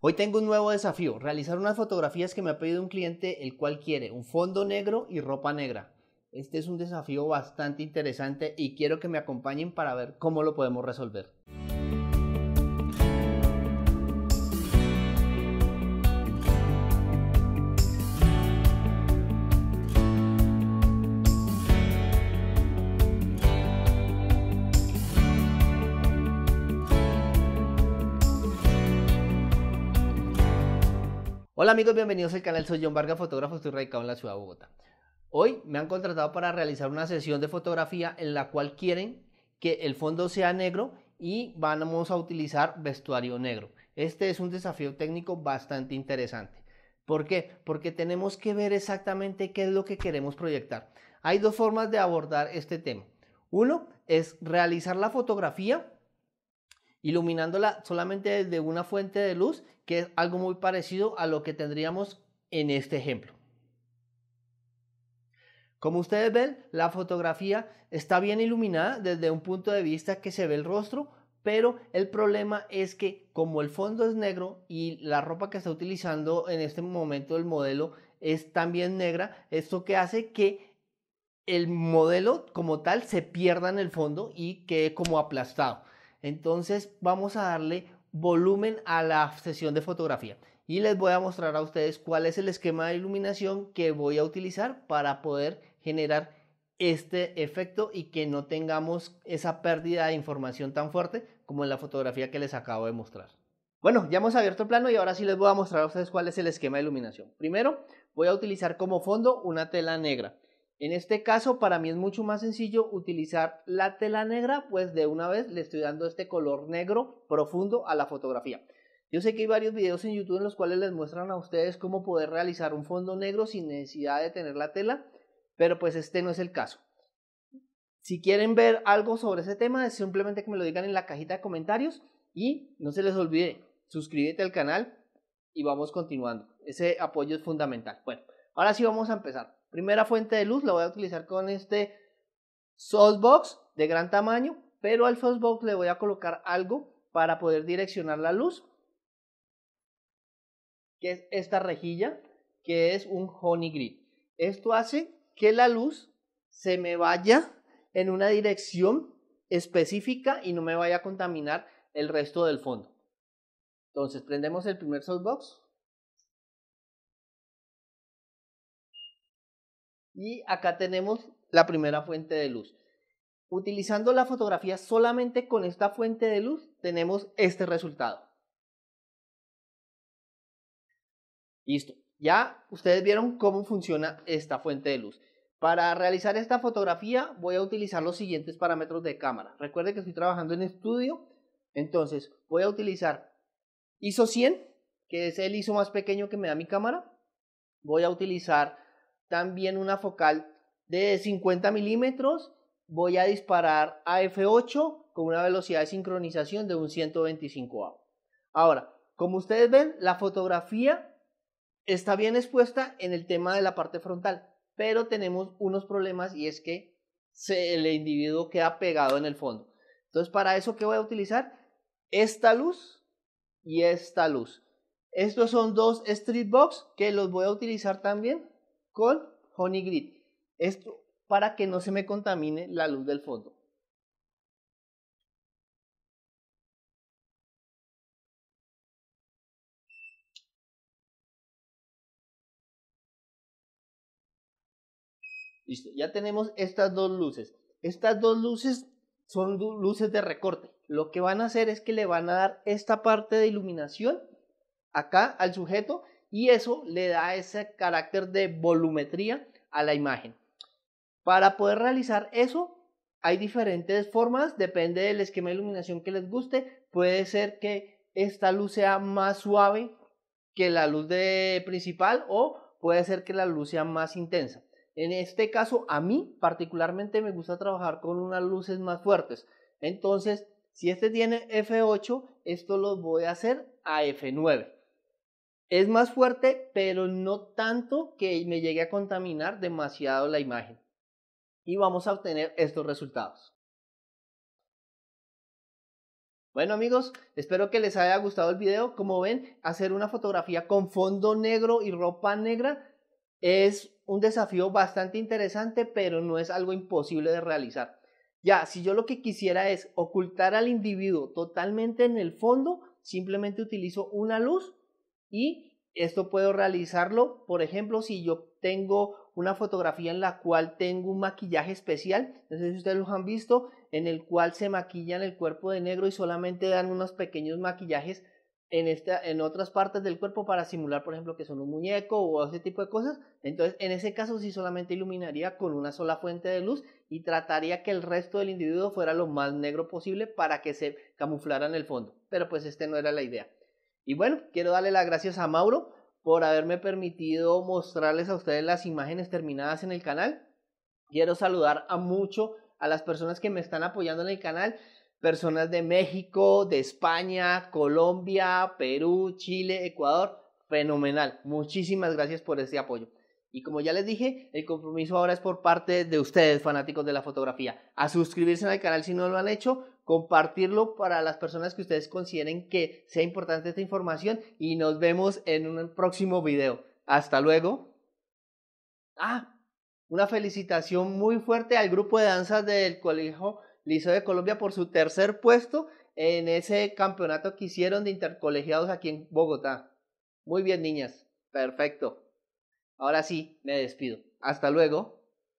Hoy tengo un nuevo desafío, realizar unas fotografías que me ha pedido un cliente el cual quiere un fondo negro y ropa negra. Este es un desafío bastante interesante y quiero que me acompañen para ver cómo lo podemos resolver. Hola amigos, bienvenidos al canal. Soy John Vargas, fotógrafo, estoy radicado en la ciudad de Bogotá. Hoy me han contratado para realizar una sesión de fotografía en la cual quieren que el fondo sea negro y vamos a utilizar vestuario negro. Este es un desafío técnico bastante interesante. ¿Por qué? Porque tenemos que ver exactamente qué es lo que queremos proyectar. Hay dos formas de abordar este tema. Uno es realizar la fotografía iluminándola solamente desde una fuente de luz, que es algo muy parecido a lo que tendríamos en este ejemplo. Como ustedes ven, la fotografía está bien iluminada desde un punto de vista que se ve el rostro, pero el problema es que como el fondo es negro y la ropa que está utilizando en este momento el modelo es también negra, esto que hace que el modelo como tal se pierda en el fondo y quede como aplastado. Entonces vamos a darle volumen a la sesión de fotografía y les voy a mostrar a ustedes cuál es el esquema de iluminación que voy a utilizar para poder generar este efecto y que no tengamos esa pérdida de información tan fuerte como en la fotografía que les acabo de mostrar. Bueno, ya hemos abierto el plano y ahora sí les voy a mostrar a ustedes cuál es el esquema de iluminación. Primero, voy a utilizar como fondo una tela negra. En este caso para mí es mucho más sencillo utilizar la tela negra, pues de una vez le estoy dando este color negro profundo a la fotografía. Yo sé que hay varios videos en YouTube en los cuales les muestran a ustedes cómo poder realizar un fondo negro sin necesidad de tener la tela, pero pues este no es el caso. Si quieren ver algo sobre ese tema, es simplemente que me lo digan en la cajita de comentarios y no se les olvide, suscríbete al canal y vamos continuando. Ese apoyo es fundamental. Bueno, ahora sí vamos a empezar. Primera fuente de luz la voy a utilizar con este softbox de gran tamaño, pero al softbox le voy a colocar algo para poder direccionar la luz, que es esta rejilla, que es un honey grid. Esto hace que la luz se me vaya en una dirección específica y no me vaya a contaminar el resto del fondo. Entonces prendemos el primer softbox. Y acá tenemos la primera fuente de luz. Utilizando la fotografía solamente con esta fuente de luz, tenemos este resultado. Listo. Ya ustedes vieron cómo funciona esta fuente de luz. Para realizar esta fotografía voy a utilizar los siguientes parámetros de cámara. Recuerde que estoy trabajando en estudio, entonces voy a utilizar ISO 100, que es el ISO más pequeño que me da mi cámara. Voy a utilizar también una focal de 50 milímetros. Voy a disparar a F8 con una velocidad de sincronización de un 125A. Ahora, como ustedes ven, la fotografía está bien expuesta en el tema de la parte frontal, pero tenemos unos problemas y es que se, el individuo queda pegado en el fondo. Entonces, para eso, ¿qué voy a utilizar? Esta luz y esta luz. Estos son dos street box que los voy a utilizar también con Honey Grid. Esto para que no se me contamine la luz del fondo. Listo, ya tenemos estas dos luces. Estas dos luces son luces de recorte. Lo que van a hacer es que le van a dar esta parte de iluminación acá al sujeto y eso le da ese carácter de volumetría a la imagen. Para poder realizar eso hay diferentes formas, depende del esquema de iluminación que les guste. Puede ser que esta luz sea más suave que la luz de principal o puede ser que la luz sea más intensa. En este caso, a mí particularmente me gusta trabajar con unas luces más fuertes. Entonces, si este tiene F8, esto lo voy a hacer a F9 es más fuerte, pero no tanto que me llegue a contaminar demasiado la imagen. Y vamos a obtener estos resultados. Bueno amigos, espero que les haya gustado el video. Como ven, hacer una fotografía con fondo negro y ropa negra es un desafío bastante interesante, pero no es algo imposible de realizar. Ya, si yo lo que quisiera es ocultar al individuo totalmente en el fondo, simplemente utilizo una luz y esto puedo realizarlo, por ejemplo, si yo tengo una fotografía en la cual tengo un maquillaje especial, no sé si ustedes lo han visto, en el cual se maquillan el cuerpo de negro y solamente dan unos pequeños maquillajes en, otras partes del cuerpo para simular, por ejemplo, que son un muñeco o ese tipo de cosas. Entonces, en ese caso sí solamente iluminaría con una sola fuente de luz y trataría que el resto del individuo fuera lo más negro posible para que se camuflara en el fondo. Pero pues este no era la idea. Y bueno, quiero darle las gracias a Mauro por haberme permitido mostrarles a ustedes las imágenes terminadas en el canal. Quiero saludar a mucho a las personas que me están apoyando en el canal, personas de México, de España, Colombia, Perú, Chile, Ecuador. Fenomenal. Muchísimas gracias por este apoyo. Y como ya les dije, el compromiso ahora es por parte de ustedes, fanáticos de la fotografía, a suscribirse al canal si no lo han hecho, compartirlo para las personas que ustedes consideren que sea importante esta información y nos vemos en un próximo video. Hasta luego. Ah, una felicitación muy fuerte al grupo de danzas del Colegio Liceo de Colombia por su tercer puesto en ese campeonato que hicieron de intercolegiados aquí en Bogotá. Muy bien, niñas. Perfecto. Ahora sí, me despido. Hasta luego.